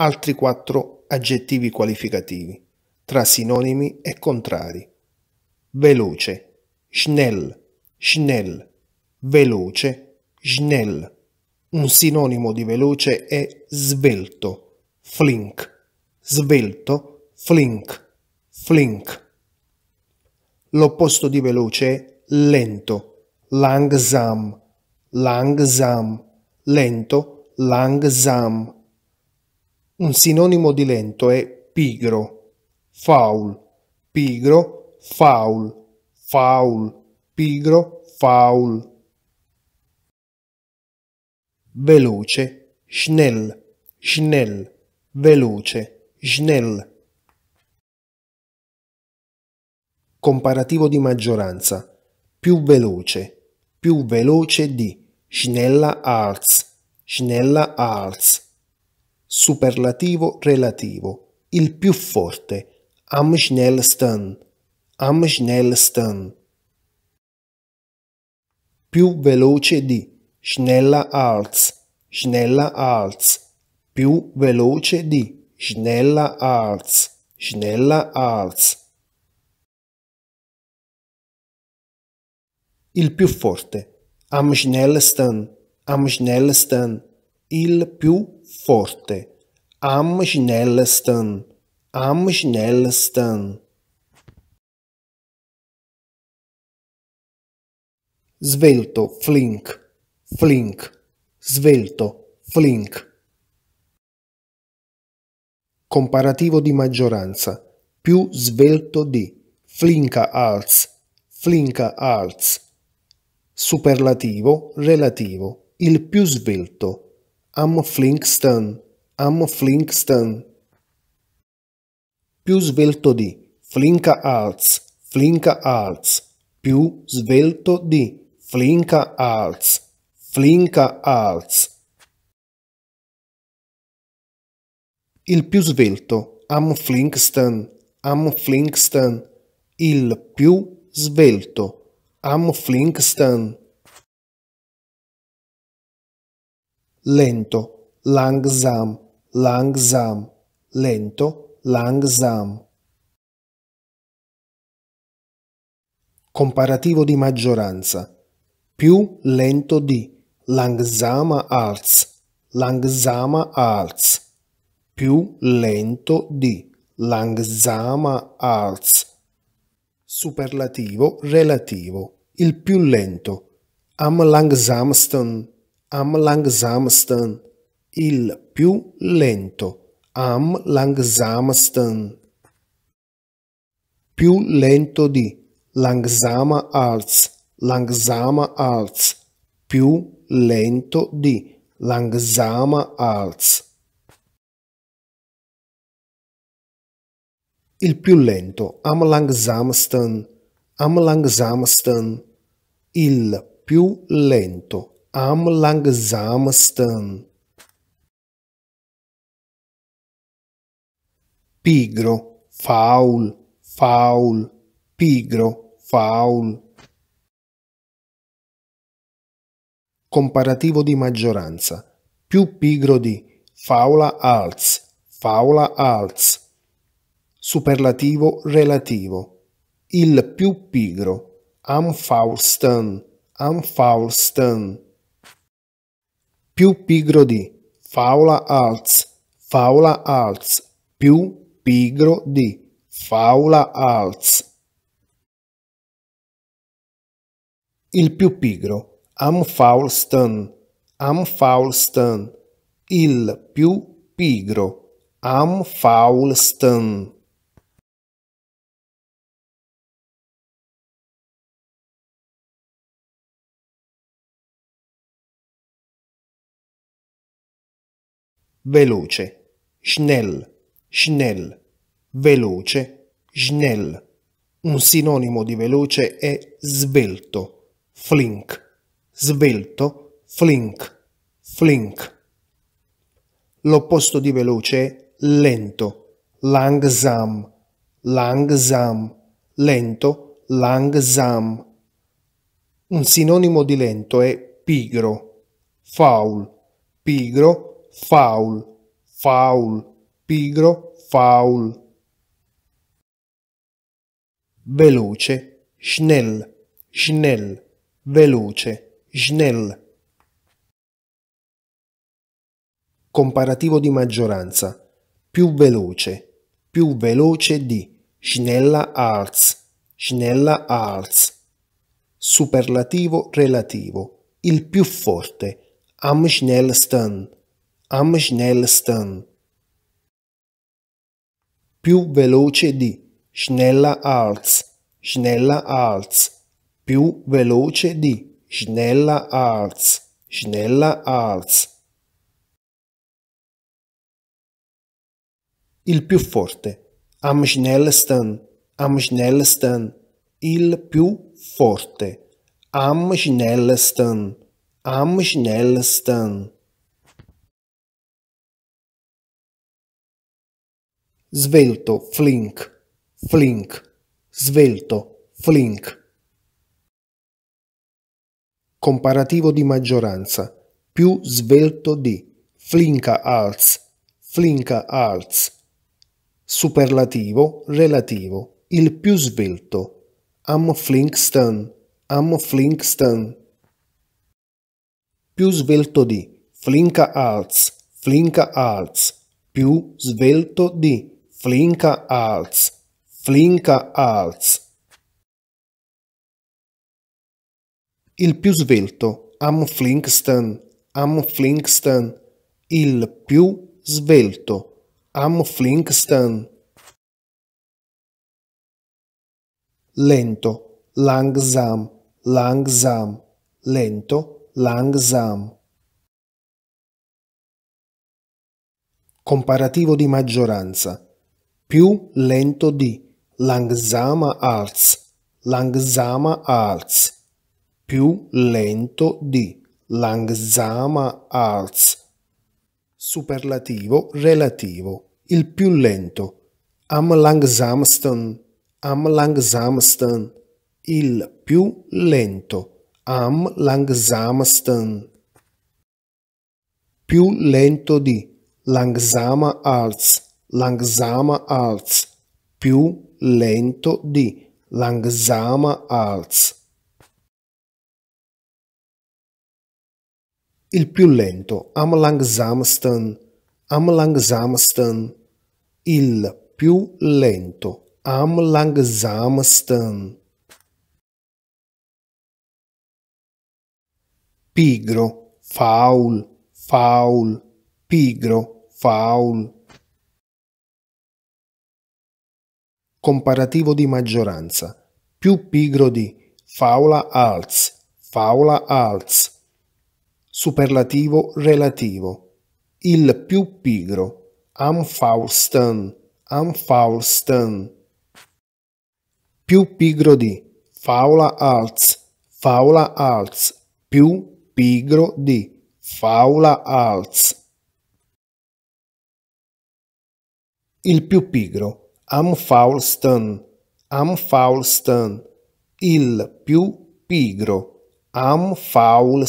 altri quattro aggettivi qualificativi tra sinonimi e contrari. Veloce, schnell, schnell, veloce, schnell. Un sinonimo di veloce è svelto, flink, svelto, flink, flink. L'opposto di veloce è lento, langsam, langsam, lento, langsam un sinonimo di lento è pigro, faul, pigro, faul, faul, pigro, faul. Veloce, schnell, schnell, veloce, schnell. Comparativo di maggioranza. Più veloce, più veloce di, schneller als, schneller als. Superlativo relativo. Il più forte. Am schnellsten. Am schnellsten. Più veloce di. Schneller als. Schneller als. Più veloce di. Schneller als. Schneller als. Il più forte. Am schnellsten. Am schnellsten il più forte. Am schnellsten, am schnellsten. Svelto, flink, flink, svelto, flink. Comparativo di maggioranza. Più svelto di, flinka als, flinka als. Superlativo, relativo, il più svelto Am Flinkston, am Flinkston. Più svelto di, flinka alz, flinka alz. Più svelto di, flinka alz, flinka alz. Il più svelto, am Flinkston, am Flinkston. Il più svelto, am Flinkston. lento, langsam, langsam, lento, langsam. Comparativo di maggioranza. Più lento di langsama als, langsama als. Più lento di langsama als. Superlativo relativo. Il più lento. Am langsamsten am langsam Il più lento, am langsam Più lento di, langsama arts, langsama arts. Più lento di, langsama arts. Il più lento, am langsam Am langsam Il più lento, am langzaam Pigro, faul, faul, pigro, faul. Comparativo di maggioranza. Più pigro di faula alz, faula alz. Superlativo relativo. Il più pigro. Am faul am faul più pigro di, faula alz, faula alz, più pigro di, faula alz. Il più pigro, am faul stan, am faul stan, il più pigro, am faul stan. veloce, schnell, schnell, veloce, schnell. Un sinonimo di veloce è svelto, flink, svelto, flink, flink. L'opposto di veloce è lento, langsam, langsam, lento, langsam. Un sinonimo di lento è pigro, faul, pigro, faul, faul, pigro, faul. Veloce, schnell, schnell, veloce, schnell. Comparativo di maggioranza. Più veloce, più veloce di, schneller als, schneller als. Superlativo relativo. Il più forte, am schnellsten, am schnellsten. Più veloce di schnella als, schnella als. Più veloce di schnella als, schnella als. Il più forte. Am schnellsten, am schnellsten. Il più forte. Am schnellsten, am schnellsten. svelto, flink, flink, svelto, flink. Comparativo di maggioranza. Più svelto di, flinka alz, flinka alz. Superlativo, relativo, il più svelto. Am flinkstan, am flinkstan. Più svelto di, flinka alz, flinka alz. Più svelto di, Flinka als, flinka als. Il più svelto, am flinkstan, am flinkstan. Il più svelto, am flinkstan. Lento, langsam, langsam. Lento, langsam. Comparativo di maggioranza più lento di langzama als, langzama als, più lento di langzama als. Superlativo relativo, il più lento. Am langsamsten, am langsamsten, il più lento. Am langsamsten. Più lento di langzama als langsamer als, più lento di, langsamer als. Il più lento, am langsamsten, am langsamsten. Il più lento, am langsamsten. Pigro, faul, faul, pigro, faul. comparativo di maggioranza, più pigro di faula alz, faula alz. Superlativo relativo. Il più pigro, am faustan, am faustan. Più pigro di faula alz, faula alz, più pigro di faula alz. Il più pigro am faul am faul il più pigro, am faul